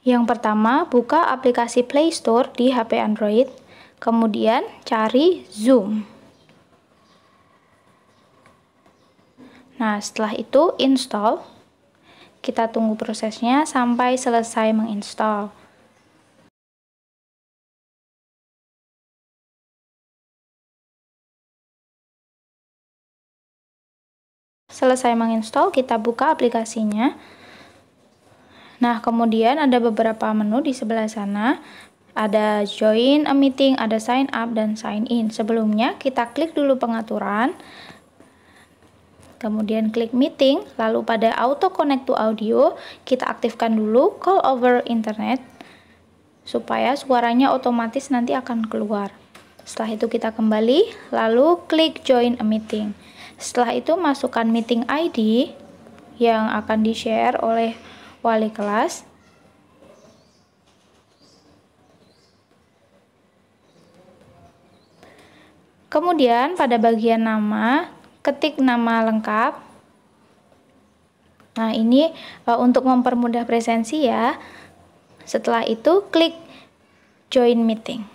Yang pertama, buka aplikasi Play Store di HP Android, kemudian cari Zoom. Nah, setelah itu install. Kita tunggu prosesnya sampai selesai menginstall. Selesai menginstall, kita buka aplikasinya. Nah, kemudian ada beberapa menu di sebelah sana. Ada join a meeting, ada sign up, dan sign in. Sebelumnya, kita klik dulu pengaturan. Kemudian klik meeting, lalu pada auto connect to audio, kita aktifkan dulu call over internet supaya suaranya otomatis nanti akan keluar. Setelah itu kita kembali, lalu klik join a meeting. Setelah itu masukkan meeting ID yang akan di-share oleh wali kelas, Kemudian pada bagian nama, ketik nama lengkap. Nah, ini e, untuk mempermudah presensi ya. Setelah itu klik join meeting.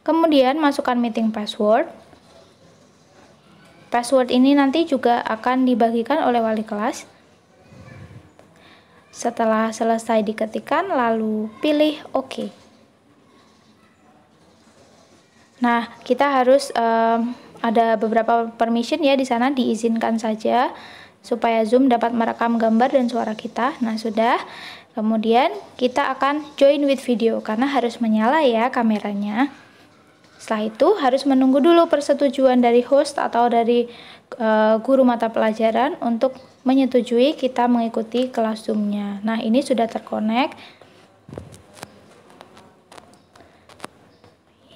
Kemudian masukkan meeting password. Password ini nanti juga akan dibagikan oleh wali kelas. Setelah selesai diketikkan, lalu pilih OK. Nah, kita harus um, ada beberapa permission ya di sana diizinkan saja supaya Zoom dapat merekam gambar dan suara kita. Nah, sudah. Kemudian kita akan join with video karena harus menyala ya kameranya. Setelah itu harus menunggu dulu persetujuan dari host atau dari uh, guru mata pelajaran untuk menyetujui kita mengikuti kelas Zoom-nya. Nah, ini sudah terkonek.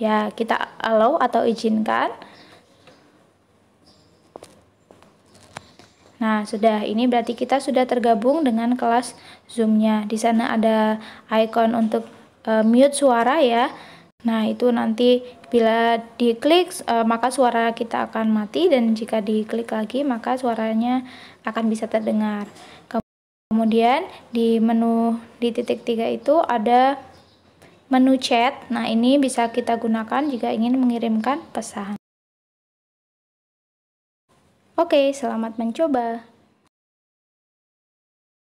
Ya, kita allow atau izinkan. Nah, sudah. Ini berarti kita sudah tergabung dengan kelas Zoom-nya. Di sana ada icon untuk uh, mute suara ya. Nah, itu nanti bila diklik e, maka suara kita akan mati dan jika diklik lagi maka suaranya akan bisa terdengar. Kemudian di menu di titik tiga itu ada menu chat. Nah, ini bisa kita gunakan jika ingin mengirimkan pesan. Oke, selamat mencoba.